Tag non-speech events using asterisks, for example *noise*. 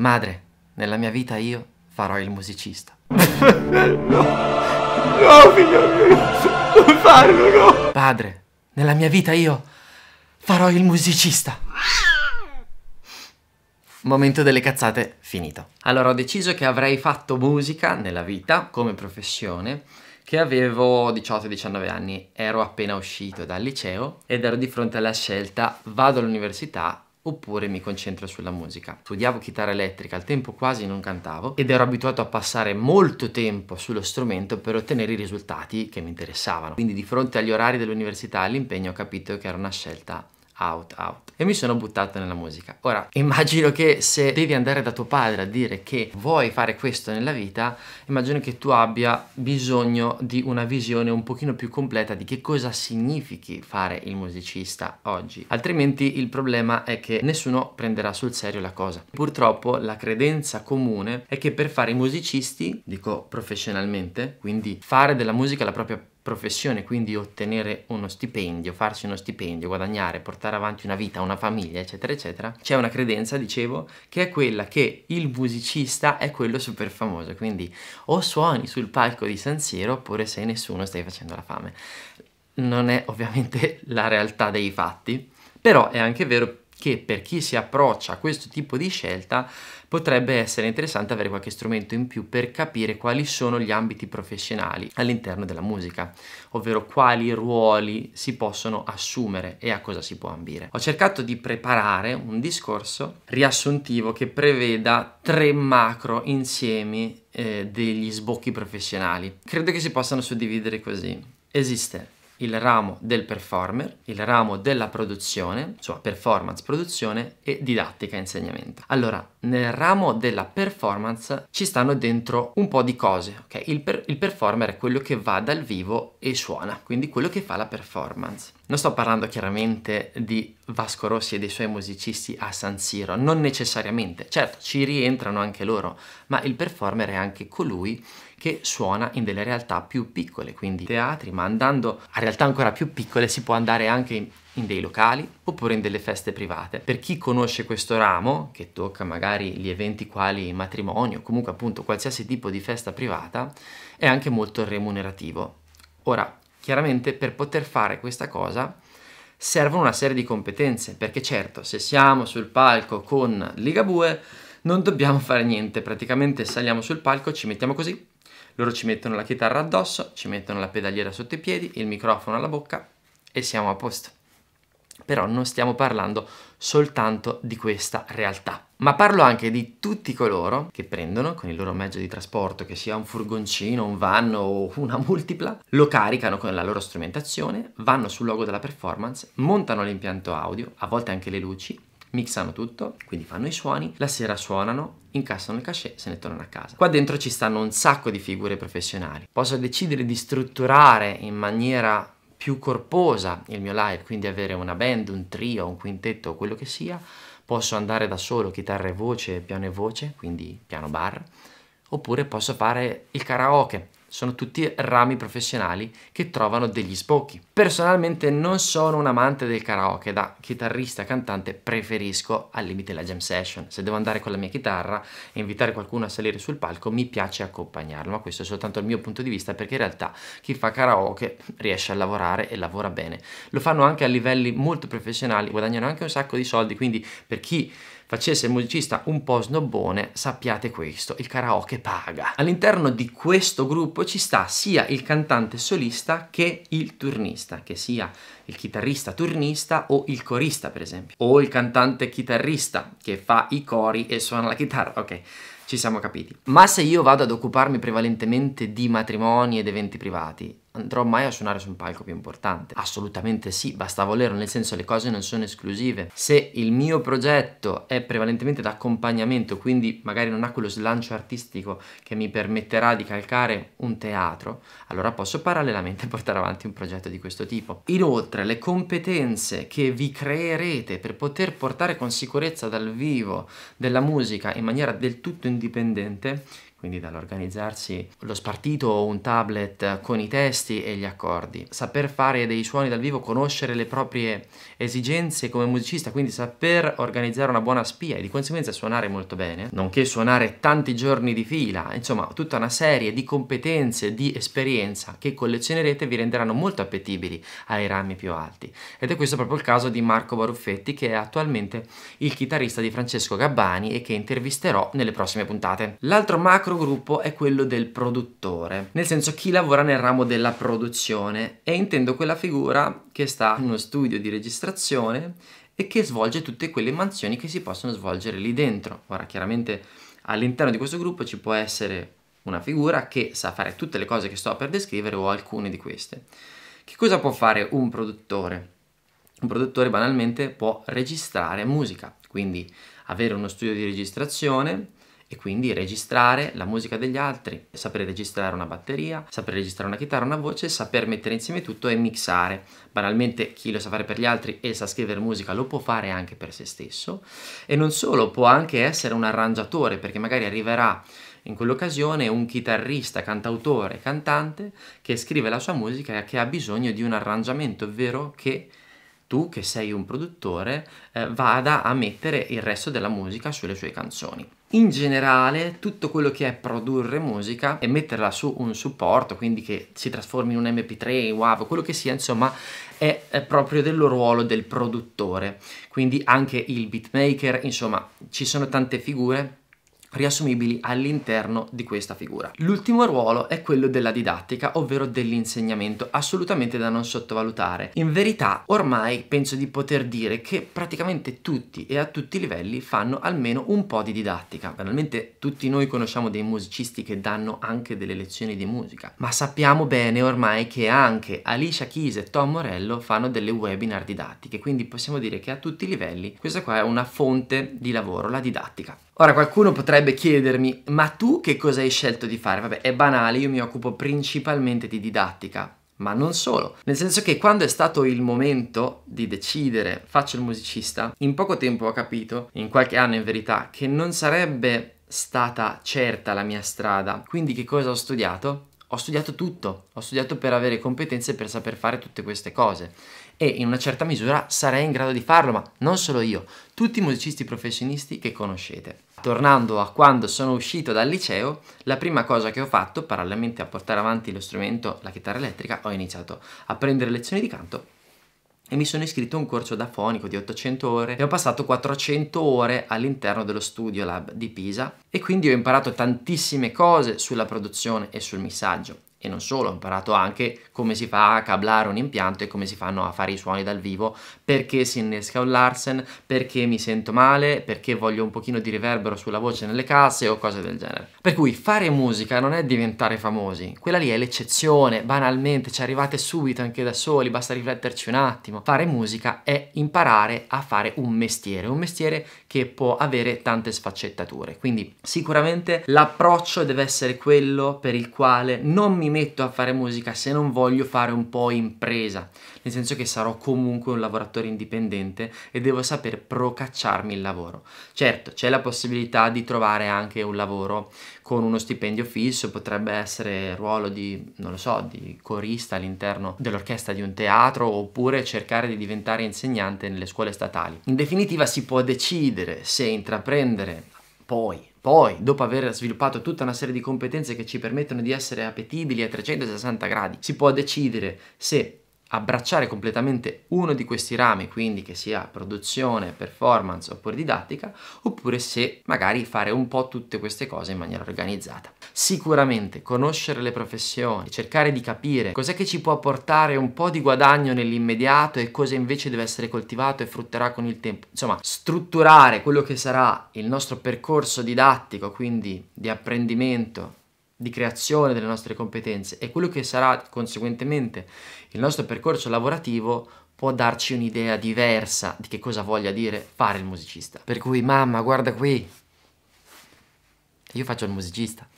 Madre, nella mia vita io farò il musicista. no, *laughs* no, figlio mio, non farlo, no. Padre, nella mia vita io farò il musicista. Momento delle cazzate finito. Allora ho deciso che avrei fatto musica nella vita come professione che avevo 18-19 anni, ero appena uscito dal liceo ed ero di fronte alla scelta vado all'università oppure mi concentro sulla musica. Studiavo chitarra elettrica, al tempo quasi non cantavo ed ero abituato a passare molto tempo sullo strumento per ottenere i risultati che mi interessavano. Quindi di fronte agli orari dell'università e all'impegno ho capito che era una scelta out, out. E mi sono buttato nella musica. Ora, immagino che se devi andare da tuo padre a dire che vuoi fare questo nella vita, immagino che tu abbia bisogno di una visione un pochino più completa di che cosa significhi fare il musicista oggi. Altrimenti il problema è che nessuno prenderà sul serio la cosa. Purtroppo la credenza comune è che per fare i musicisti, dico professionalmente, quindi fare della musica la propria professione, quindi ottenere uno stipendio, farsi uno stipendio, guadagnare, portare avanti una vita, una famiglia, eccetera, eccetera, c'è una credenza, dicevo, che è quella che il musicista è quello super famoso, quindi o suoni sul palco di San Siero oppure se nessuno stai facendo la fame. Non è ovviamente *laughs* la realtà dei fatti, però è anche vero che per chi si approccia a questo tipo di scelta potrebbe essere interessante avere qualche strumento in più per capire quali sono gli ambiti professionali all'interno della musica, ovvero quali ruoli si possono assumere e a cosa si può ambire. Ho cercato di preparare un discorso riassuntivo che preveda tre macro insiemi eh, degli sbocchi professionali. Credo che si possano suddividere così. Esiste il ramo del performer, il ramo della produzione, insomma cioè performance, produzione e didattica, insegnamento. Allora, nel ramo della performance ci stanno dentro un po' di cose. Okay? Il, per il, performer è quello che va dal vivo e suona, quindi quello che fa la performance. Non sto parlando chiaramente di Vasco Rossi e dei suoi musicisti a San Siro, non necessariamente, certo ci rientrano anche loro, ma il performer è anche colui che suona in delle realtà più piccole, quindi teatri, ma andando a realtà ancora più piccole si può andare anche in in dei locali oppure in delle feste private. Per chi conosce questo ramo, che tocca magari gli eventi quali matrimonio, comunque appunto qualsiasi tipo di festa privata, è anche molto remunerativo. Ora, chiaramente per poter fare questa cosa servono una serie di competenze, perché certo, se siamo sul palco con Ligabue non dobbiamo fare niente, praticamente saliamo sul palco, ci mettiamo così, loro ci mettono la chitarra addosso, ci mettono la pedaliera sotto i piedi, il microfono alla bocca e siamo a posto però non stiamo parlando soltanto di questa realtà. Ma parlo anche di tutti coloro che prendono con il loro mezzo di trasporto, che sia un furgoncino, un van o una multipla, lo caricano con la loro strumentazione, vanno sul luogo della performance, montano l'impianto audio, a volte anche le luci, mixano tutto, quindi fanno i suoni, la sera suonano, incassano il cachet, se ne tornano a casa. Qua dentro ci stanno un sacco di figure professionali. Posso decidere di strutturare in maniera più corposa il mio live, quindi avere una band, un trio, un quintetto o quello che sia, posso andare da solo, chitarra e voce, piano e voce, quindi piano bar, oppure posso fare il karaoke, sono tutti rami professionali che trovano degli sbocchi. Personalmente non sono un amante del karaoke, da chitarrista cantante preferisco al limite la jam session. Se devo andare con la mia chitarra e invitare qualcuno a salire sul palco mi piace accompagnarlo, ma questo è soltanto il mio punto di vista perché in realtà chi fa karaoke riesce a lavorare e lavora bene. Lo fanno anche a livelli molto professionali, guadagnano anche un sacco di soldi, quindi per chi facesse il musicista un po' snobbone sappiate questo, il karaoke paga. All'interno di questo gruppo gruppo ci sta sia il cantante solista che il turnista, che sia il chitarrista turnista o il corista per esempio, o il cantante chitarrista che fa i cori e suona la chitarra, ok, ci siamo capiti. Ma se io vado ad occuparmi prevalentemente di matrimoni ed eventi privati, andrò mai a suonare su un palco più importante? Assolutamente sì, basta volerlo, nel senso le cose non sono esclusive. Se il mio progetto è prevalentemente d'accompagnamento, quindi magari non ha quello slancio artistico che mi permetterà di calcare un teatro, allora posso parallelamente *laughs* portare avanti un progetto di questo tipo. Inoltre le competenze che vi creerete per poter portare con sicurezza dal vivo della musica in maniera del tutto indipendente quindi dall'organizzarsi lo spartito o un tablet con i testi e gli accordi, saper fare dei suoni dal vivo, conoscere le proprie esigenze come musicista, quindi saper organizzare una buona spia e di conseguenza suonare molto bene, nonché suonare tanti giorni di fila, insomma tutta una serie di competenze, di esperienza che collezionerete vi renderanno molto appetibili ai rami più alti. Ed è questo proprio il caso di Marco Baruffetti che è attualmente il chitarrista di Francesco Gabbani e che intervisterò nelle prossime puntate. L'altro macro gruppo è quello del produttore, nel senso chi lavora nel ramo della produzione e intendo quella figura che sta in uno studio di registrazione e che svolge tutte quelle mansioni che si possono svolgere lì dentro. Ora chiaramente all'interno di questo gruppo ci può essere una figura che sa fare tutte le cose che sto per descrivere o alcune di queste. Che cosa può fare un produttore? Un produttore banalmente può registrare musica, quindi avere uno studio di registrazione, e quindi registrare la musica degli altri, sapere registrare una batteria, sapere registrare una chitarra, una voce, saper mettere insieme tutto e mixare. Banalmente chi lo sa fare per gli altri e sa scrivere musica lo può fare anche per se stesso e non solo, può anche essere un arrangiatore perché magari arriverà in quell'occasione un chitarrista, cantautore, cantante che scrive la sua musica e che ha bisogno di un arrangiamento, ovvero che tu che sei un produttore eh, vada a mettere il resto della musica sulle sue canzoni in generale tutto quello che è produrre musica e metterla su un supporto, quindi che si trasformi in un MP3, un WAV, quello che sia, insomma, è, è proprio del ruolo del produttore. Quindi anche il beatmaker, insomma, ci sono tante figure riassumibili all'interno di questa figura. L'ultimo ruolo è quello della didattica, ovvero dell'insegnamento, assolutamente da non sottovalutare. In verità, ormai penso di poter dire che praticamente tutti e a tutti i livelli fanno almeno un po' di didattica. Banalmente tutti noi conosciamo dei musicisti che danno anche delle lezioni di musica, ma sappiamo bene ormai che anche Alicia Keys e Tom Morello fanno delle webinar didattiche, quindi possiamo dire che a tutti i livelli questa qua è una fonte di lavoro, la didattica. Ora qualcuno potrebbe chiedermi, ma tu che cosa hai scelto di fare? Vabbè, è banale, io mi occupo principalmente di didattica, ma non solo. Nel senso che quando è stato il momento di decidere faccio il musicista, in poco tempo ho capito, in qualche anno in verità, che non sarebbe stata certa la mia strada. Quindi che cosa ho studiato? Ho studiato tutto, ho studiato per avere competenze e per saper fare tutte queste cose e in una certa misura sarei in grado di farlo, ma non solo io, tutti i musicisti professionisti che conoscete. Tornando a quando sono uscito dal liceo, la prima cosa che ho fatto, parallelamente a portare avanti lo strumento, la chitarra elettrica, ho iniziato a prendere lezioni di canto e mi sono iscritto a un corso da fonico di 800 ore e ho passato 400 ore all'interno dello Studio Lab di Pisa e quindi ho imparato tantissime cose sulla produzione e sul missaggio e non solo, ho imparato anche come si fa a cablare un impianto e come si fanno a fare i suoni dal vivo, perché si innesca un Larsen, perché mi sento male, perché voglio un pochino di riverbero sulla voce nelle casse o cose del genere. Per cui fare musica non è diventare famosi, quella lì è l'eccezione, banalmente ci arrivate subito anche da soli, basta rifletterci un attimo. Fare musica è imparare a fare un mestiere, un mestiere che può avere tante sfaccettature, quindi sicuramente l'approccio deve essere quello per il quale non mi metto a fare musica se non voglio fare un po' impresa, nel senso che sarò comunque un lavoratore indipendente e devo saper procacciarmi il lavoro. Certo, c'è la possibilità di trovare anche un lavoro con uno stipendio fisso, potrebbe essere ruolo di, non lo so, di corista all'interno dell'orchestra di un teatro oppure cercare di diventare insegnante nelle scuole statali. In definitiva si può decidere se intraprendere poi poi, dopo aver sviluppato tutta una serie di competenze che ci permettono di essere appetibili a 360 gradi, si può decidere se abbracciare completamente uno di questi rami, quindi che sia produzione, performance oppure didattica, oppure se magari fare un po' tutte queste cose in maniera organizzata. Sicuramente conoscere le professioni, cercare di capire cos'è che ci può portare un po' di guadagno nell'immediato e cosa invece deve essere coltivato e frutterà con il tempo. Insomma, strutturare quello che sarà il nostro percorso didattico, quindi di apprendimento di creazione delle nostre competenze e quello che sarà conseguentemente il nostro percorso lavorativo può darci un'idea diversa di che cosa voglia dire fare il musicista. Per cui mamma guarda qui, io faccio il musicista.